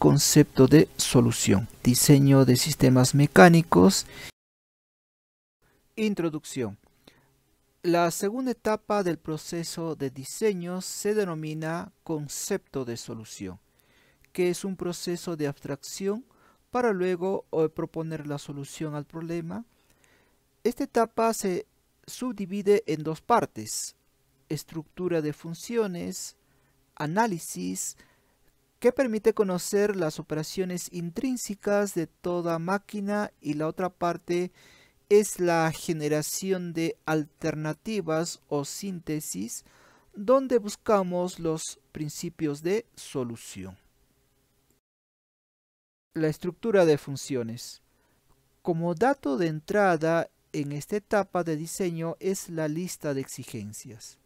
concepto de solución, diseño de sistemas mecánicos. Introducción. La segunda etapa del proceso de diseño se denomina concepto de solución, que es un proceso de abstracción para luego eh, proponer la solución al problema. Esta etapa se subdivide en dos partes, estructura de funciones, análisis, que permite conocer las operaciones intrínsecas de toda máquina y la otra parte es la generación de alternativas o síntesis donde buscamos los principios de solución. La estructura de funciones. Como dato de entrada en esta etapa de diseño es la lista de exigencias.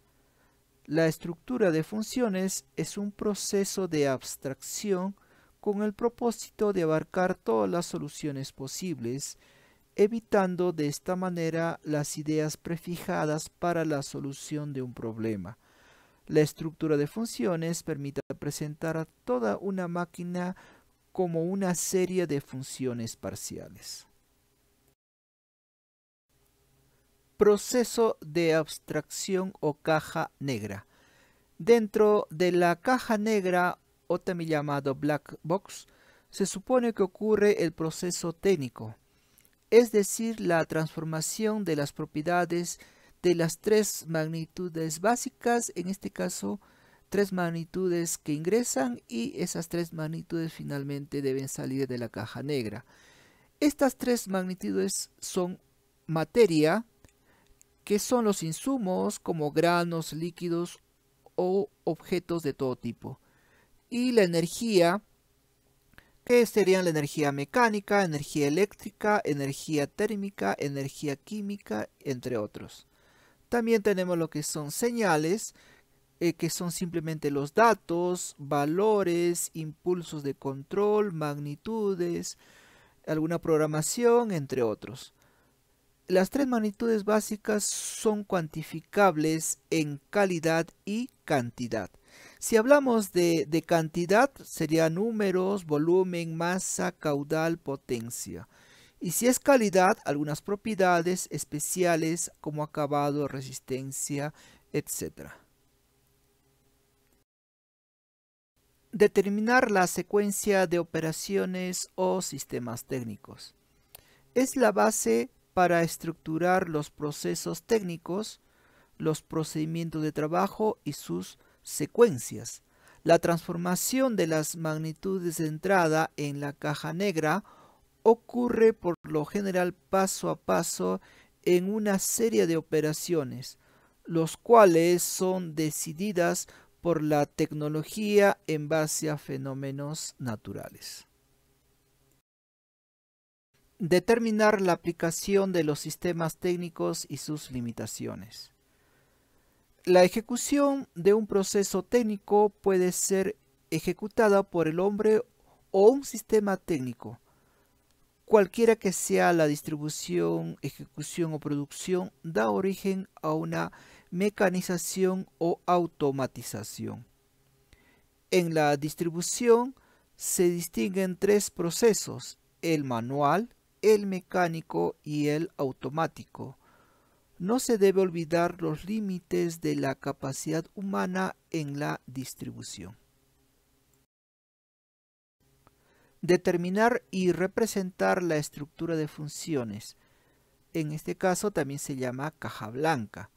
La estructura de funciones es un proceso de abstracción con el propósito de abarcar todas las soluciones posibles, evitando de esta manera las ideas prefijadas para la solución de un problema. La estructura de funciones permite presentar a toda una máquina como una serie de funciones parciales. proceso de abstracción o caja negra. Dentro de la caja negra, o también llamado black box, se supone que ocurre el proceso técnico, es decir, la transformación de las propiedades de las tres magnitudes básicas, en este caso tres magnitudes que ingresan y esas tres magnitudes finalmente deben salir de la caja negra. Estas tres magnitudes son materia, que son los insumos como granos, líquidos o objetos de todo tipo. Y la energía, que serían la energía mecánica, energía eléctrica, energía térmica, energía química, entre otros. También tenemos lo que son señales, eh, que son simplemente los datos, valores, impulsos de control, magnitudes, alguna programación, entre otros. Las tres magnitudes básicas son cuantificables en calidad y cantidad. Si hablamos de, de cantidad, sería números, volumen, masa, caudal, potencia. Y si es calidad, algunas propiedades especiales como acabado, resistencia, etc. Determinar la secuencia de operaciones o sistemas técnicos. Es la base para estructurar los procesos técnicos, los procedimientos de trabajo y sus secuencias. La transformación de las magnitudes de entrada en la caja negra ocurre por lo general paso a paso en una serie de operaciones, los cuales son decididas por la tecnología en base a fenómenos naturales. Determinar la aplicación de los sistemas técnicos y sus limitaciones. La ejecución de un proceso técnico puede ser ejecutada por el hombre o un sistema técnico, cualquiera que sea la distribución, ejecución o producción, da origen a una mecanización o automatización. En la distribución se distinguen tres procesos, el manual, el mecánico y el automático. No se debe olvidar los límites de la capacidad humana en la distribución. Determinar y representar la estructura de funciones. En este caso también se llama caja blanca.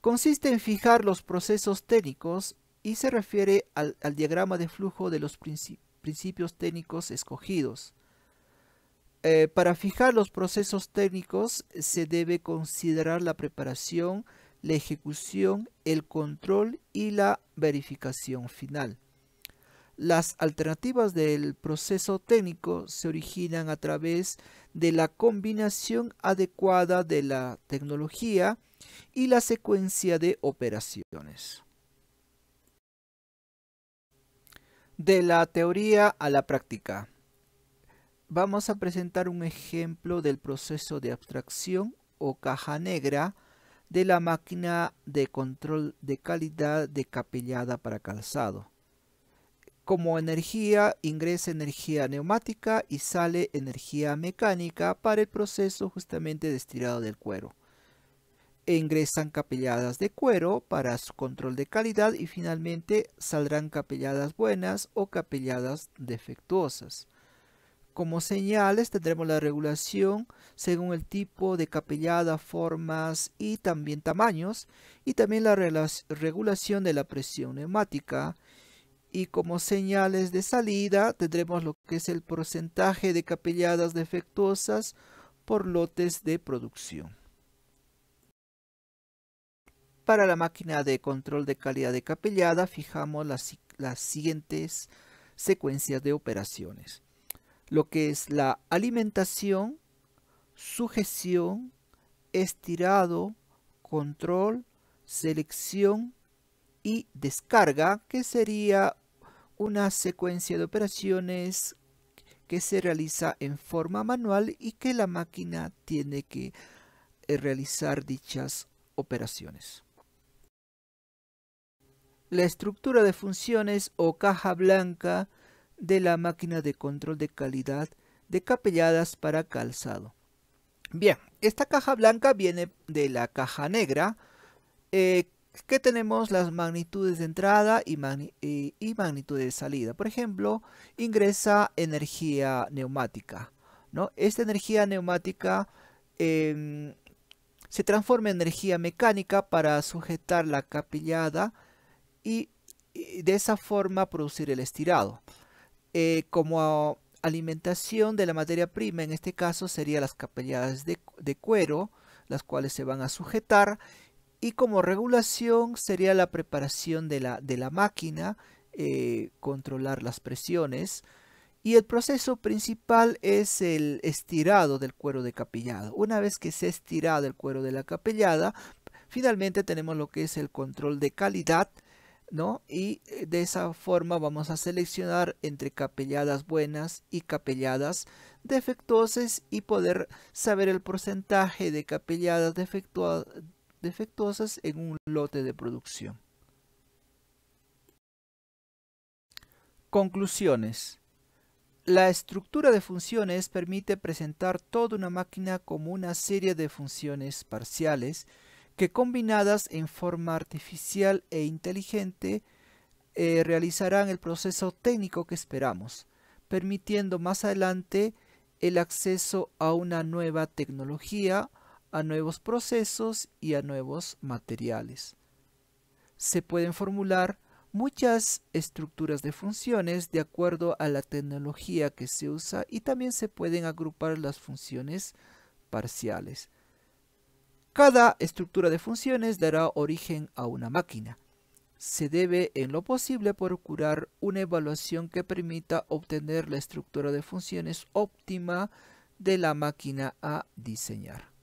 Consiste en fijar los procesos técnicos y se refiere al, diagrama de flujo de los principios técnicos escogidos. Eh, para fijar los procesos técnicos se debe considerar la preparación, la ejecución, el control y la verificación final. Las alternativas del proceso técnico se originan a través de la combinación adecuada de la tecnología y la secuencia de operaciones. De la teoría a la práctica. Vamos a presentar un ejemplo del proceso de abstracción o caja negra de la máquina de control de calidad de capellada para calzado. Como energía ingresa energía neumática y sale energía mecánica para el proceso justamente de estirado del cuero. ingresan capelladas de cuero para su control de calidad y finalmente saldrán capelladas buenas o capelladas defectuosas. Como señales tendremos la regulación según el tipo de capellada, formas y también tamaños y también la regulación de la presión neumática. Y como señales de salida tendremos lo que es el porcentaje de capelladas defectuosas por lotes de producción. Para la máquina de control de calidad de capellada fijamos las, las siguientes secuencias de operaciones lo que es la alimentación, sujeción, estirado, control, selección y descarga, que sería una secuencia de operaciones que se realiza en forma manual y que la máquina tiene que eh, realizar dichas operaciones. La estructura de funciones o caja blanca de la máquina de control de calidad de capelladas para calzado. Bien, esta caja blanca viene de la caja negra, eh, que tenemos las magnitudes de entrada y, magnitudes de salida. Por ejemplo, ingresa energía neumática. ¿no? Esta energía neumática em, se transforma en energía mecánica para sujetar la capillada y de esa forma producir el estirado. Eh, como alimentación de la materia prima, en este caso serían las capelladas de, cuero, las cuales se van a sujetar, y como regulación sería la preparación de la, máquina, eh, controlar las presiones, y el proceso principal es el estirado del cuero de capellada. Una vez que se ha estirado el cuero de la capellada, finalmente tenemos lo que es el control de calidad, y eh, de esa forma vamos a seleccionar entre capelladas buenas y capelladas defectuosas y poder saber el porcentaje de capelladas defectuosas en un lote de producción. Conclusiones. La estructura de funciones permite presentar toda una máquina como una serie de funciones parciales que combinadas en forma artificial e inteligente eh, realizarán el proceso técnico que esperamos, permitiendo más adelante el acceso a una nueva tecnología, a nuevos procesos y a nuevos materiales. Se pueden formular muchas estructuras de funciones de acuerdo a la tecnología que se usa y también se pueden agrupar las funciones parciales. Cada estructura de funciones dará origen a una máquina. Se debe en lo posible procurar una evaluación que permita obtener la estructura de funciones óptima de la máquina a diseñar.